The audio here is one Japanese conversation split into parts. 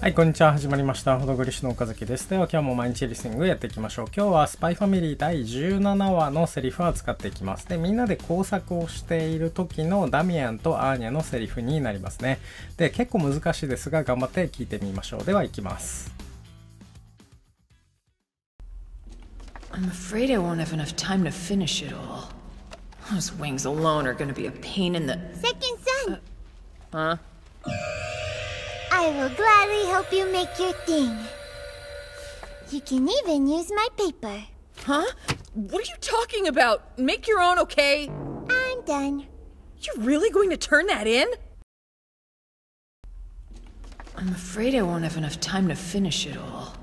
はい、こんにちは。始まりました。ほどぐりしの岡崎です。では、今日も毎日リスニングやっていきましょう。今日はスパイファミリー第17話のセリフを使っていきます。で、みんなで工作をしている時のダミアンとアーニャのセリフになりますね。で、結構難しいですが、頑張って聞いてみましょう。では、いきます。I'm afraid I won't have enough time to finish it all. Those wings alone are gonna be a pain in the... Second son! Uh, huh? I will gladly help you make your thing. You can even use my paper. Huh? What are you talking about? Make your own, okay? I'm done. You're really going to turn that in? I'm afraid I won't have enough time to finish it all.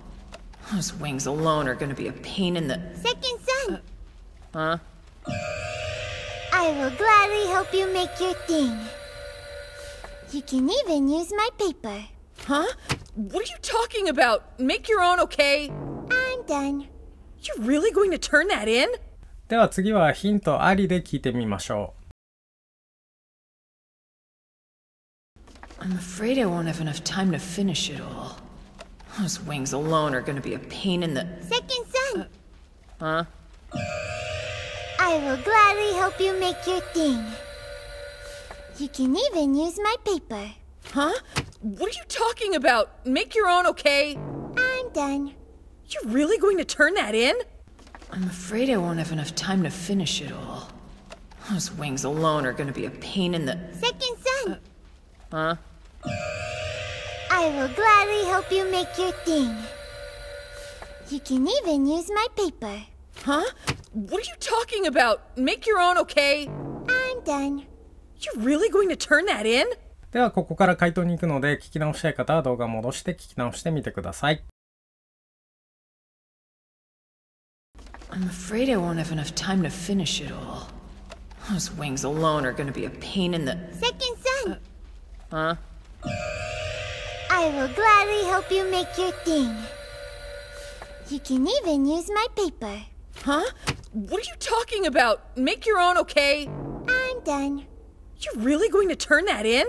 Those wings alone are gonna be a pain in the... Second son! Uh, huh? I will gladly help you make your thing. You can even use my paper. Huh? What are you talking about? Make your own, okay? I'm done. You're really going to turn that in? では次はヒントありで聞いてみましょう。I'm afraid I won't have enough time to finish it all. Those wings alone are gonna be a pain in the. Second son! Uh, huh? I will gladly help you make your thing. You can even use my paper. Huh? What are you talking about? Make your own, okay? I'm done. You're really going to turn that in? I'm afraid I won't have enough time to finish it all. Those wings alone are gonna be a pain in the... Second son! Uh, huh? I will gladly help you make your thing. You can even use my paper. Huh? What are you talking about? Make your own, okay? I'm done. You're really going to turn that in? ではここから回答に行くので聞き直したい方は動画戻して聞き直してみてください。I'm afraid I won't have enough time to finish it all. Those wings alone are gonna be a pain in the. Second son! Uh, huh? I will gladly help you make your thing. You can even use my paper. Huh? What are you talking about? Make your own, okay? I'm done. You're really going to turn that in?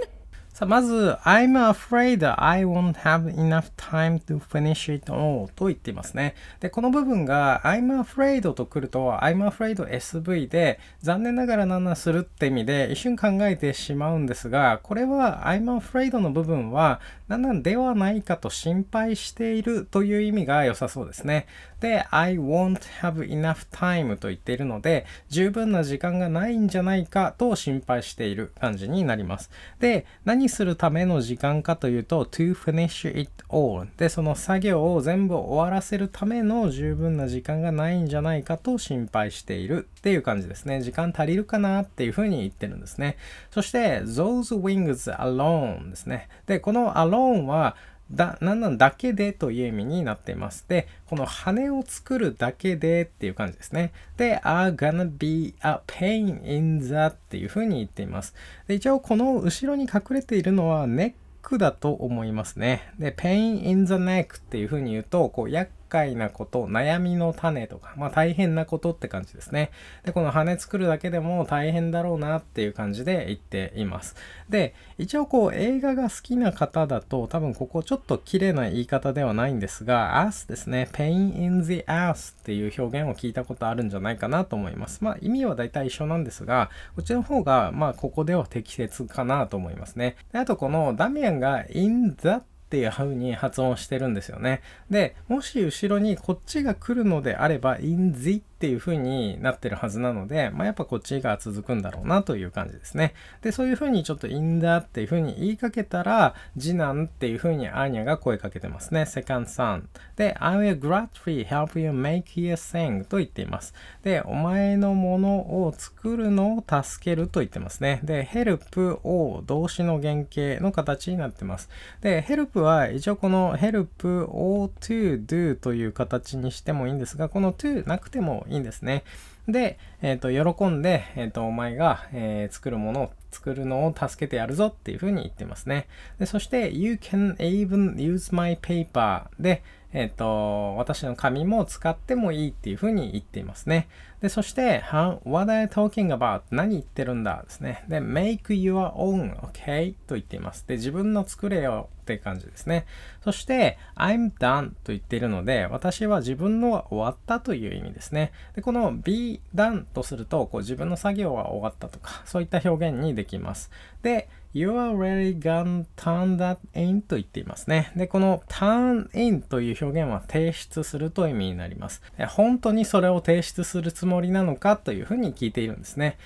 さあまず、I'm afraid I won't have enough time to finish it all と言っていますね。で、この部分が I'm afraid と来ると I'm afraid SV で残念ながらなんなするって意味で一瞬考えてしまうんですが、これは I'm afraid の部分はなんではないかと心配しているという意味が良さそうですね。で、I won't have enough time と言っているので、十分な時間がないんじゃないかと心配している感じになります。で、何するための時間かというと、to finish it all で、その作業を全部終わらせるための十分な時間がないんじゃないかと心配しているっていう感じですね。時間足りるかなっていうふうに言ってるんですね。そして、those wings alone ですね。で、この alone は、だ、なんなんだけでという意味になっています。で、この羽を作るだけでっていう感じですね。で、are gonna be a pain in the っていう風に言っています。で、一応この後ろに隠れているのはネックだと思いますね。で、pain in the neck っていう風に言うと、こう、や介なこと、悩みの種とか、まあ大変なことって感じですね。で、この羽作るだけでも大変だろうなっていう感じで言っています。で、一応こう映画が好きな方だと多分ここちょっと綺麗な言い方ではないんですが、アースですね。pain in the earth っていう表現を聞いたことあるんじゃないかなと思います。まあ意味は大体一緒なんですが、こっちの方がまあここでは適切かなと思いますね。であとこのダミアンが in the っていう風に発音してるんですよね。で、もし後ろにこっちが来るのであれば、in the っていう風になってるはずなので、まあ、やっぱこっちが続くんだろうなという感じですね。で、そういう風にちょっとインダーっていう風に言いかけたら、次男っていう風にアーニャが声かけてますね。セカンドさん。で、I will gladly help you make you sing と言っています。で、お前のものを作るのを助けると言ってますね。で、help を動詞の原型の形になってます。で、help は一応この help を to do という形にしてもいいんですが、この to なくてもいいんですね。で、えっ、ー、と、喜んで、えっ、ー、と、お前が、えー、作るものを、作るのを助けてやるぞっていうふうに言ってますね。で、そして、you can even use my paper で、えっ、と、私の紙も使ってもいいっていうふうに言っていますね。で、そして、How, what are you talking about? 何言ってるんだですね。で、make your own, okay? と言っています。で、自分の作れよって感じですね。そして、I'm done と言っているので、私は自分のは終わったという意味ですね。でこの be done とすると、こう自分の作業は終わったとか、そういった表現にできます。で、You are really gone t u r n that in と言っていますね。で、この turn in という表現は提出するという意味になります。本当にそれを提出するつもりなのかというふうに聞いているんですね。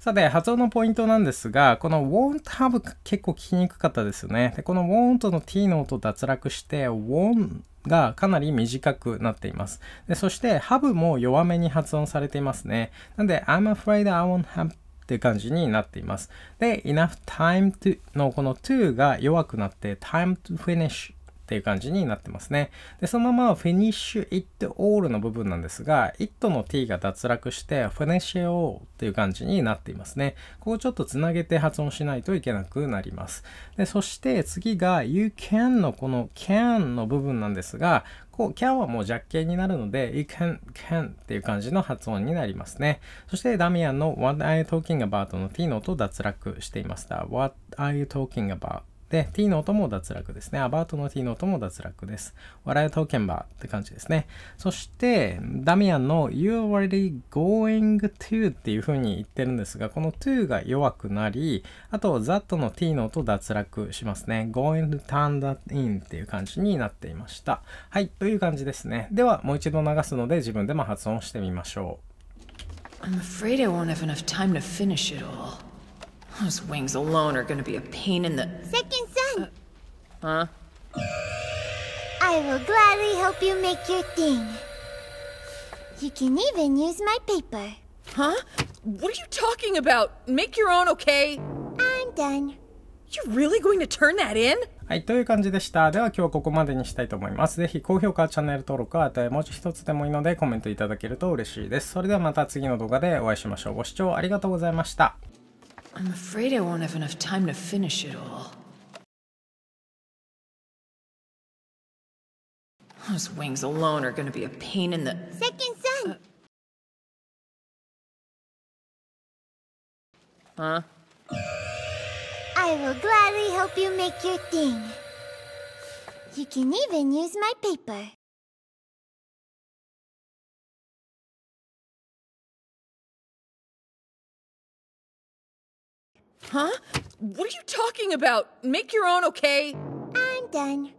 さて、発音のポイントなんですが、この won't have 結構聞きにくかったですよね。で、この won't の t の音脱落して、w o n がかなり短くなっています。でそして、have も弱めに発音されていますね。なので、I'm afraid I won't have っていう感じになっています。で、enough time to のこの to が弱くなって time to finish っていう感じになってますね。で、そのままフィニッシュ it all の部分なんですが、it の t が脱落して finish all っていう感じになっていますね。ここちょっとつなげて発音しないといけなくなります。で、そして次が you can のこの can の部分なんですが、こう、can はもう弱形になるので、you can, can っていう感じの発音になりますね。そしてダミアンの what are you talking about の t の音脱落していました。what are you talking about? で、t の音も脱落ですね。about の t の音も脱落です。笑いを解けばって感じですね。そして、ダミアンの you're already going to っていう風に言ってるんですが、この to が弱くなり、あと that の t の音脱落しますね。going to turn that in っていう感じになっていました。はい、という感じですね。では、もう一度流すので自分でも発音してみましょう。I'm afraid I won't have enough time to finish it all. Those wings alone are gonna be a pain in the... Second son! Uh, huh? I will gladly help you make your thing. You can even use my paper. Huh? What are you talking about? Make your own, okay? I'm done. You really going to turn that in? はい、という感じでした。では今日はここまでにしたいと思います。ぜひ高評価、チャンネル登録、あと絵文字一つでもいいのでコメントいただけると嬉しいです。それではまた次の動画でお会いしましょう。ご視聴ありがとうございました。I'm afraid I won't have enough time to finish it all. Those wings alone are gonna be a pain in the... Second son! Uh, huh? I will gladly help you make your thing. You can even use my paper. Huh? What are you talking about? Make your own, okay? I'm done.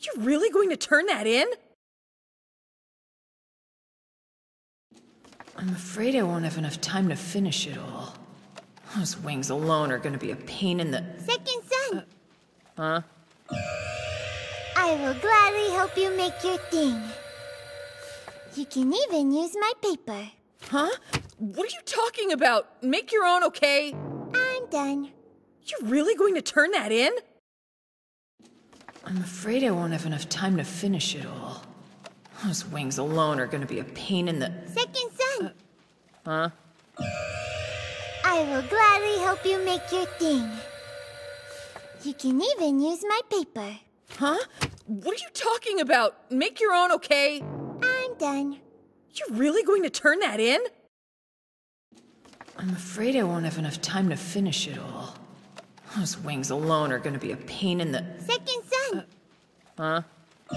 You're really going to turn that in? I'm afraid I won't have enough time to finish it all. Those wings alone are gonna be a pain in the... Second son! Uh, huh? I will gladly help you make your thing. You can even use my paper. Huh? What are you talking about? Make your own, okay? I'm done. You really going to turn that in? I'm afraid I won't have enough time to finish it all. Those wings alone are gonna be a pain in the... Second son! Uh, huh? I will gladly help you make your thing. You can even use my paper. Huh? What are you talking about? Make your own, okay? done. You're really going to turn that in? I'm afraid I won't have enough time to finish it all. Those wings alone are gonna be a pain in the... Second son! Uh, huh?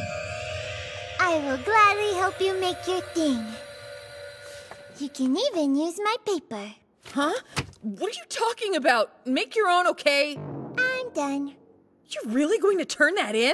I will gladly help you make your thing. You can even use my paper. Huh? What are you talking about? Make your own, okay? I'm done. You're really going to turn that in?